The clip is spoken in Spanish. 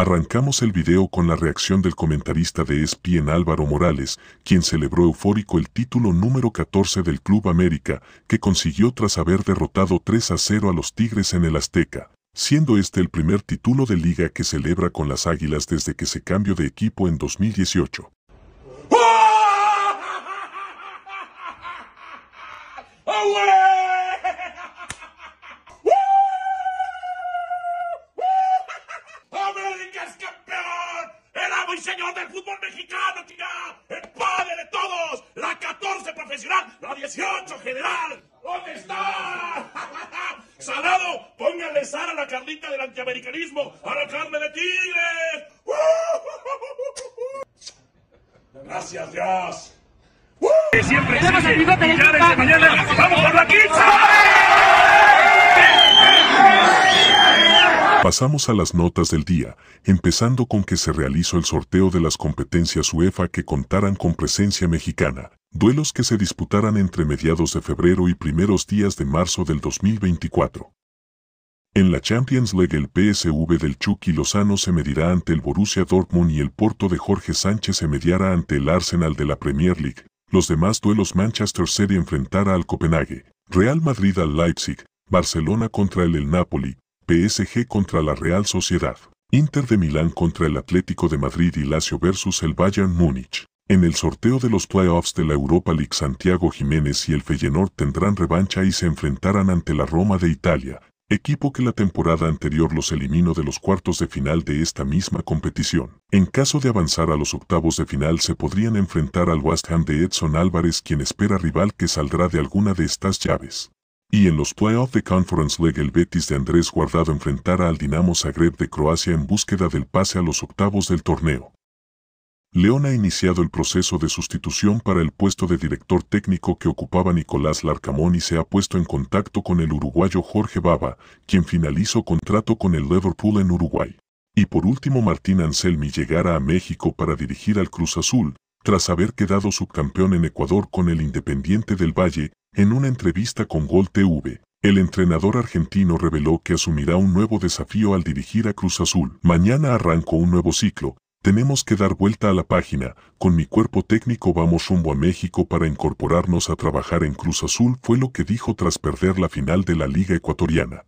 Arrancamos el video con la reacción del comentarista de ESPN Álvaro Morales, quien celebró eufórico el título número 14 del Club América, que consiguió tras haber derrotado 3 a 0 a los Tigres en el Azteca, siendo este el primer título de liga que celebra con las Águilas desde que se cambió de equipo en 2018. del fútbol mexicano, chica El padre de todos. La 14 profesional, la 18 general. ¿Dónde está? Salado, póngale sal a la carnita del antiamericanismo, a la carne de tigres. Gracias, Dios. Siempre. Vamos por la quinta. Pasamos a las notas del día, empezando con que se realizó el sorteo de las competencias UEFA que contaran con presencia mexicana, duelos que se disputaran entre mediados de febrero y primeros días de marzo del 2024. En la Champions League el PSV del Chucky Lozano se medirá ante el Borussia Dortmund y el Porto de Jorge Sánchez se mediará ante el Arsenal de la Premier League. Los demás duelos Manchester City enfrentará al Copenhague, Real Madrid al Leipzig, Barcelona contra el, el Napoli, PSG contra la Real Sociedad, Inter de Milán contra el Atlético de Madrid y Lazio versus el Bayern Múnich. En el sorteo de los playoffs de la Europa League Santiago Jiménez y el Feyenoord tendrán revancha y se enfrentarán ante la Roma de Italia, equipo que la temporada anterior los eliminó de los cuartos de final de esta misma competición. En caso de avanzar a los octavos de final se podrían enfrentar al West Ham de Edson Álvarez quien espera rival que saldrá de alguna de estas llaves. Y en los playoffs de Conference League el Betis de Andrés Guardado enfrentará al Dinamo Zagreb de Croacia en búsqueda del pase a los octavos del torneo. León ha iniciado el proceso de sustitución para el puesto de director técnico que ocupaba Nicolás Larcamón y se ha puesto en contacto con el uruguayo Jorge Baba, quien finalizó contrato con el Liverpool en Uruguay. Y por último Martín Anselmi llegará a México para dirigir al Cruz Azul, tras haber quedado subcampeón en Ecuador con el Independiente del Valle, en una entrevista con Gol TV, el entrenador argentino reveló que asumirá un nuevo desafío al dirigir a Cruz Azul. Mañana arranco un nuevo ciclo, tenemos que dar vuelta a la página, con mi cuerpo técnico vamos rumbo a México para incorporarnos a trabajar en Cruz Azul fue lo que dijo tras perder la final de la Liga Ecuatoriana.